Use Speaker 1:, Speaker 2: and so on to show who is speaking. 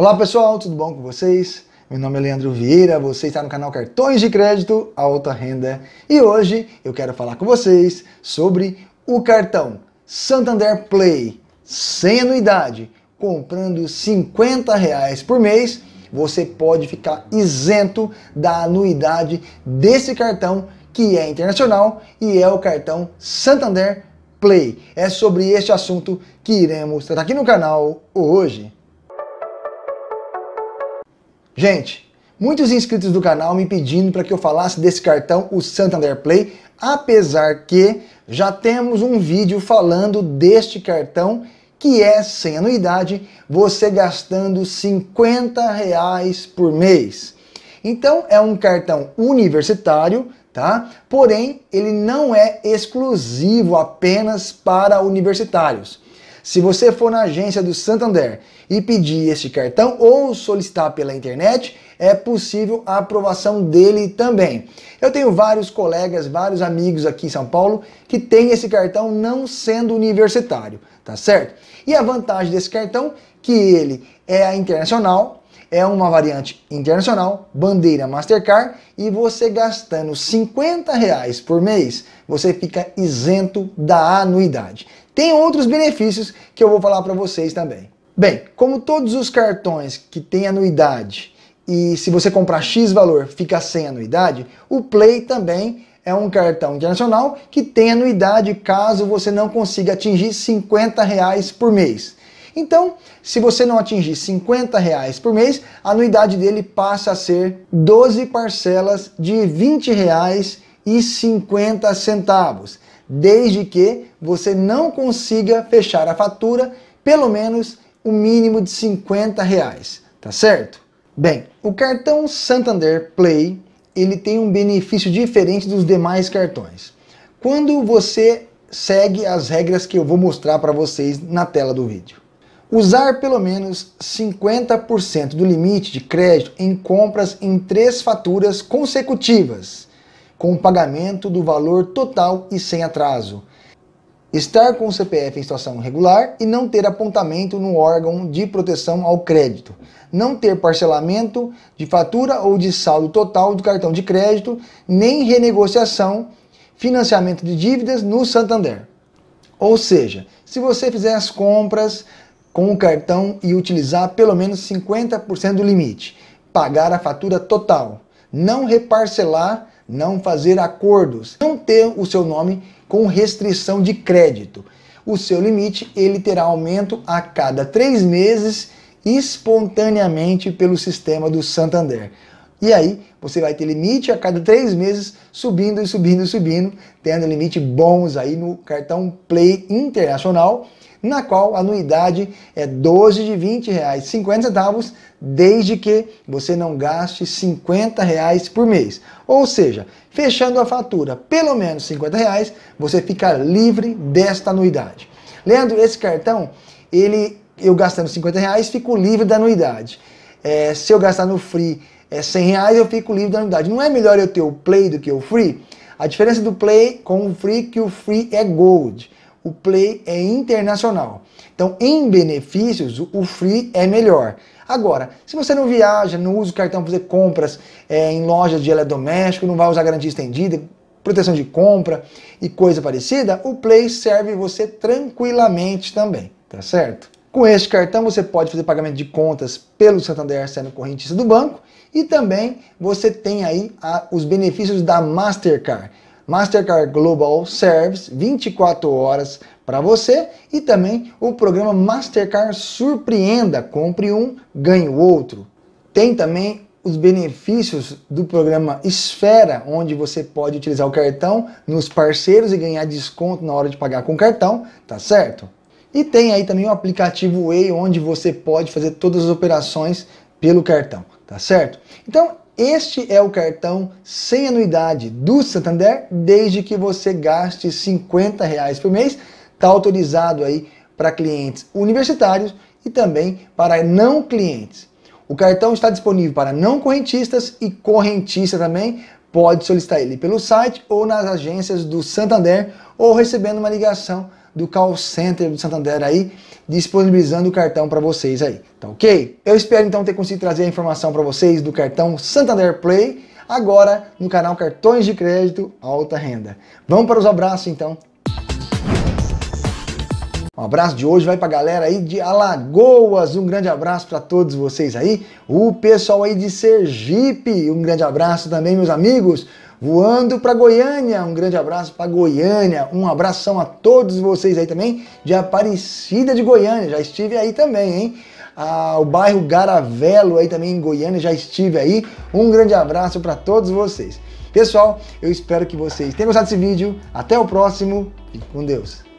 Speaker 1: Olá pessoal, tudo bom com vocês? Meu nome é Leandro Vieira, você está no canal Cartões de Crédito Alta Renda e hoje eu quero falar com vocês sobre o cartão Santander Play sem anuidade, comprando 50 reais por mês, você pode ficar isento da anuidade desse cartão que é internacional e é o cartão Santander Play. É sobre este assunto que iremos tratar aqui no canal hoje. Gente, muitos inscritos do canal me pedindo para que eu falasse desse cartão, o Santander Play, apesar que já temos um vídeo falando deste cartão que é sem anuidade, você gastando 50 reais por mês. Então é um cartão universitário, tá? Porém, ele não é exclusivo apenas para universitários. Se você for na agência do Santander e pedir este cartão ou solicitar pela internet, é possível a aprovação dele também. Eu tenho vários colegas, vários amigos aqui em São Paulo que têm esse cartão não sendo universitário, tá certo? E a vantagem desse cartão que ele é internacional, é uma variante internacional, bandeira Mastercard, e você gastando 50 reais por mês, você fica isento da anuidade. Tem outros benefícios que eu vou falar para vocês também. Bem, como todos os cartões que têm anuidade e se você comprar X valor fica sem anuidade, o Play também é um cartão internacional que tem anuidade caso você não consiga atingir 50 reais por mês. Então, se você não atingir 50 reais por mês, a anuidade dele passa a ser 12 parcelas de 20 reais e 50 centavos desde que você não consiga fechar a fatura pelo menos o um mínimo de 50 reais, tá certo? Bem, o cartão Santander Play ele tem um benefício diferente dos demais cartões. Quando você segue as regras que eu vou mostrar para vocês na tela do vídeo. Usar pelo menos 50% do limite de crédito em compras em três faturas consecutivas com o pagamento do valor total e sem atraso. Estar com o CPF em situação regular e não ter apontamento no órgão de proteção ao crédito. Não ter parcelamento de fatura ou de saldo total do cartão de crédito, nem renegociação, financiamento de dívidas no Santander. Ou seja, se você fizer as compras com o cartão e utilizar pelo menos 50% do limite, pagar a fatura total, não reparcelar não fazer acordos, não ter o seu nome com restrição de crédito. O seu limite ele terá aumento a cada três meses espontaneamente pelo sistema do Santander. E aí você vai ter limite a cada três meses, subindo e subindo e subindo, tendo limite bons aí no cartão Play Internacional na qual a anuidade é 12 de R$ centavos desde que você não gaste R$ 50 reais por mês. Ou seja, fechando a fatura pelo menos R$ 50, reais, você fica livre desta anuidade. Leandro, esse cartão, ele eu gastando 50 reais, fico livre da anuidade. É, se eu gastar no free é, 100 reais, eu fico livre da anuidade. Não é melhor eu ter o play do que o free? A diferença do play com o free é que o free é gold o Play é internacional. Então, em benefícios, o Free é melhor. Agora, se você não viaja, não usa o cartão para fazer compras é, em lojas de eletrodoméstico, não vai usar garantia estendida, proteção de compra e coisa parecida, o Play serve você tranquilamente também, tá certo? Com este cartão você pode fazer pagamento de contas pelo Santander sendo correntista do banco e também você tem aí a, os benefícios da Mastercard. Mastercard Global Service 24 horas para você e também o programa Mastercard Surpreenda, compre um, ganhe o outro. Tem também os benefícios do programa Esfera, onde você pode utilizar o cartão nos parceiros e ganhar desconto na hora de pagar com cartão, tá certo? E tem aí também o aplicativo Way, onde você pode fazer todas as operações pelo cartão, tá certo? Então este é o cartão sem anuidade do Santander, desde que você gaste 50 reais por mês. Está autorizado aí para clientes universitários e também para não clientes. O cartão está disponível para não correntistas e correntista também pode solicitar ele pelo site ou nas agências do Santander ou recebendo uma ligação do call center do Santander aí, disponibilizando o cartão para vocês aí, tá ok? Eu espero então ter conseguido trazer a informação para vocês do cartão Santander Play, agora no canal Cartões de Crédito Alta Renda. Vamos para os abraços então. Um abraço de hoje vai para a galera aí de Alagoas, um grande abraço para todos vocês aí. O pessoal aí de Sergipe, um grande abraço também, meus amigos. Voando para Goiânia, um grande abraço para Goiânia. Um abração a todos vocês aí também de Aparecida de Goiânia, já estive aí também, hein? Ah, o bairro Garavelo aí também em Goiânia, já estive aí. Um grande abraço para todos vocês. Pessoal, eu espero que vocês tenham gostado desse vídeo. Até o próximo. Fique com Deus.